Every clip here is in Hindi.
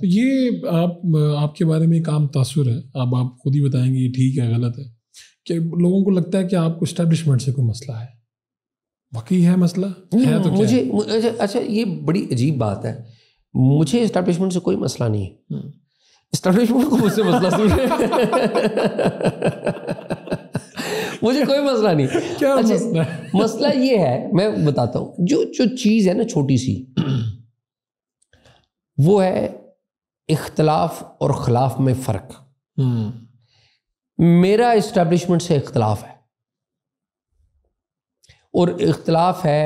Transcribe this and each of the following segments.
तो ये आप आपके बारे में एक आम है अब आप खुद ही बताएंगे ये ठीक है गलत है कि लोगों को लगता है कि आपको इस्टेब्लिशमेंट से कोई मसला है वाकई है मसला हम्म, है तो मुझे, है? अच्छा, अच्छा ये बड़ी अजीब बात है मुझे इस्टेब्लिशमेंट से कोई मसला नहीं है इस्टेब्लिशमेंट हम्म। को मुझसे मसला सुन मुझे कोई मसला नहीं क्या अच्छा, मसला मसला ये है मैं बताता हूँ जो जो चीज़ है ना छोटी सी वो है इख्तलाफ और खिलाफ में फ़र्क हम्म। मेरा इस्टेब्लिशमेंट से इख्तलाफ है और इख्तलाफ है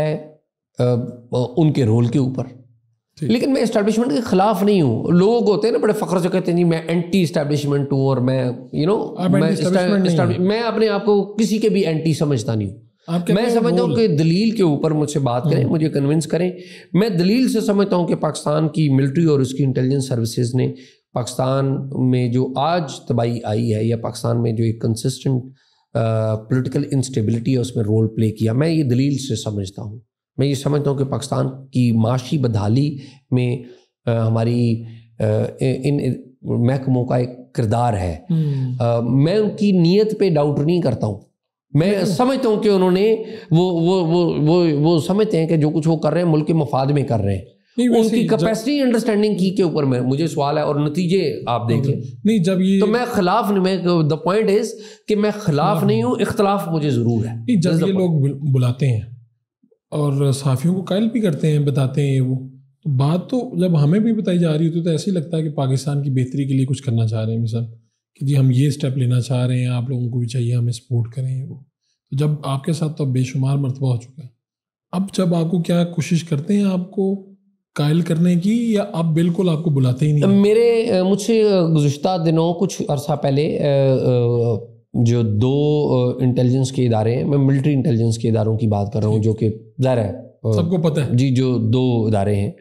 आ, उनके रोल के ऊपर लेकिन मैं इस्टेब्लिशमेंट के खिलाफ नहीं हूँ लोग होते हैं ना बड़े फ़ख्र से कहते हैं जी मैं एंटी इस्टेब्लिशमेंट हूँ और मैं यू you नो know, मैं मैं अपने आप को किसी के भी एंटी समझता नहीं हूँ मैं समझता हूँ कि दलील के ऊपर मुझसे बात करें हम्म। मुझे कन्विंस करें मैं दलील से समझता हूँ कि पाकिस्तान की मिलिट्री और उसकी इंटेलिजेंस सर्विसेज ने पाकिस्तान में जो आज तबाही आई है या पाकिस्तान में जो एक कंसिस्टेंट पॉलिटिकल इंस्टेबिलिटी है उसमें रोल प्ले किया मैं ये दलील से समझता हूँ मैं ये समझता हूँ कि पाकिस्तान की माशी बदहाली में आ, हमारी आ, इन, महकमों का एक किरदार है आ, हम्म। मैं उनकी नीयत पे डाउट नहीं करता हूँ मैं समझता हूँ कि उन्होंने वो वो वो वो वो समझते हैं कि जो कुछ वो कर रहे हैं मुल्क के मफाद में कर रहे हैं उनकी कैपेसिटी अंडरस्टैंडिंग की के ऊपर मैं मुझे सवाल है और नतीजे आप हाँ, देख लें तो नहीं जब ये तो मैं खिलाफ नहीं मैं द पॉइंट इज कि मैं खिलाफ हाँ। नहीं हूँ इख्तलाफ मुझे ज़रूर है नहीं, जब ये लोग बुलाते हैं और साफियों को कायल भी करते हैं बताते हैं ये वो तो बात तो जब हमें भी बताई जा रही होती है तो ऐसे ही लगता है कि पाकिस्तान की बेहतरी के लिए कुछ करना चाह रहे हैं मिसाल कि जी हम ये स्टेप लेना चाह रहे हैं आप लोगों को भी चाहिए हमें सपोर्ट करें वो तो जब आपके साथ तो बेशुमार मरतबा हो चुका है अब जब आपको क्या कोशिश करते हैं आपको कायल करने की या आप बिल्कुल आपको बुलाते ही नहीं मेरे मुझसे गुज्त दिनों कुछ अरसा पहले जो दो इंटेलिजेंस के इदारे हैं मैं मिलिट्री इंटेलिजेंस के इदारों की बात कर रहा हूँ जो कि ज़ाहिर है सबको पता है जी जो दो इदारे हैं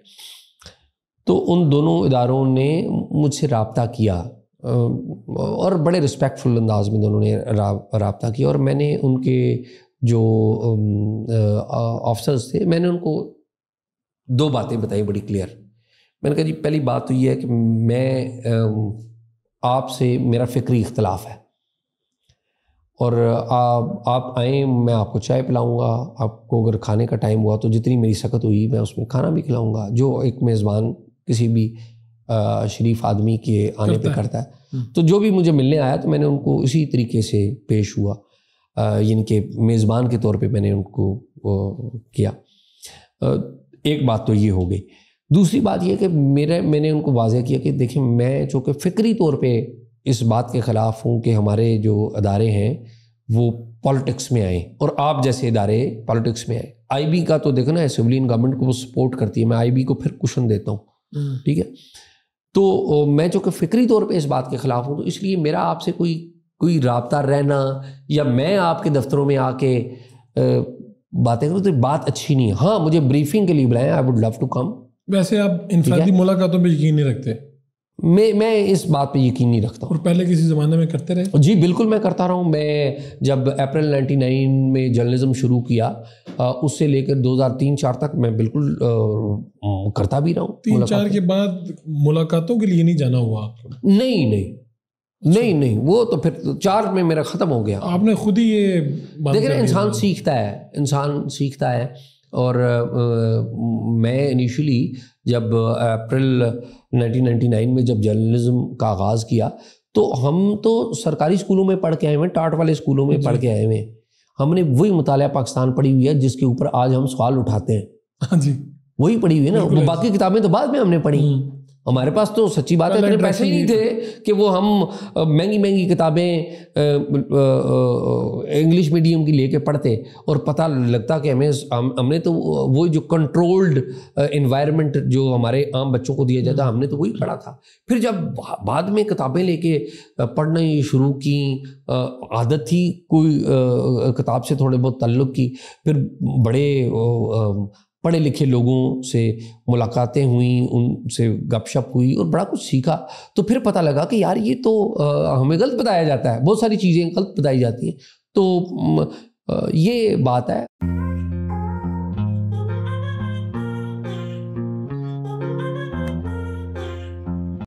तो उन दोनों इदारों ने मुझसे रबता किया और बड़े रिस्पेक्टफुल अंदाज में दोनों ने रबता किया और मैंने उनके जो ऑफिसर्स थे मैंने उनको दो बातें बताई बड़ी क्लियर मैंने कहा जी पहली बात तो ये है कि मैं आपसे मेरा फ़िक्री इख्तलाफ है और आप आप आए मैं आपको चाय पिलाऊंगा आपको अगर खाने का टाइम हुआ तो जितनी मेरी सकत हुई मैं उसमें खाना भी खिलाऊंगा जो एक मेज़बान किसी भी शरीफ आदमी के आने पे करता है हम्म। तो जो भी मुझे मिलने आया तो मैंने उनको उसी तरीके से पेश हुआ इनके मेज़बान के तौर पे मैंने उनको किया एक बात तो ये हो गई दूसरी बात यह कि मेरे मैंने उनको वाजह किया कि देखिए मैं चूँकि फ़िक्री तौर पे इस बात के ख़िलाफ़ हूँ कि हमारे जो अदारे हैं वो पॉलिटिक्स में आए और आप जैसे इदारे पॉलिटिक्स में आए आईबी का तो देखो ना सिविलियन गवर्नमेंट को वो सपोर्ट करती है मैं आईबी को फिर कुशन देता हूँ हम्म। ठीक है तो मैं जो कि फ़िक्री तौर पे इस बात के ख़िलाफ़ हूँ तो इसलिए मेरा आपसे कोई कोई रबता रहना या मैं आपके दफ्तरों में आके बातें करूँ तो बात अच्छी नहीं है हाँ मुझे ब्रीफिंग के लिए बुलाएं I would love to come वैसे आप इंफरादी मुलाकातों में यकीन नहीं रखते मैं मैं इस बात पे यकीन नहीं रखता और पहले किसी ज़माने में करते रहे जी बिल्कुल मैं करता रहा हूँ मैं जब अप्रैल 99 में जर्नलिज़म शुरू किया उससे लेकर 2003-4 तक मैं बिल्कुल आ, करता भी रहा हूँ तीन चार के बाद मुलाकातों के लिए नहीं जाना हुआ आपको नहीं नहीं अच्छा। नहीं नहीं वो तो फिर चार में मेरा ख़त्म हो गया आपने खुद ही ये देख रहे इंसान सीखता है इंसान सीखता है और मैं इनिशियली जब अप्रैल 1999 में जब जर्नलिज़म का आगाज़ किया तो हम तो सरकारी स्कूलों में पढ़ के आए हुए हैं टाट वाले स्कूलों में पढ़ के आए हुए हैं हमने वही मुताल पाकिस्तान पढ़ी हुई है जिसके ऊपर आज हम सवाल उठाते हैं हाँ जी वही पढ़ी हुई है ना बाकी किताबें तो बाद में हमने पढ़ी हम्म। हमारे पास तो सच्ची बात है पैसे नहीं थे कि वो हम महंगी महंगी किताबें इंग्लिश मीडियम की लेके पढ़ते और पता लगता कि हमें हमने तो वो जो कंट्रोल्ड इन्वायरमेंट जो हमारे आम बच्चों को दिया जाता हम्म। हमने तो वही पढ़ा था फिर जब बाद में किताबें लेके पढ़ना शुरू की आदत थी कोई किताब से थोड़े बहुत तल्लु की फिर बड़े पढ़े लिखे लोगों से मुलाकातें हुई उनसे गपशप हुई और बड़ा कुछ सीखा तो फिर पता लगा कि यार ये तो हमें गलत बताया जाता है बहुत सारी चीज़ें गलत बताई जाती हैं तो ये बात है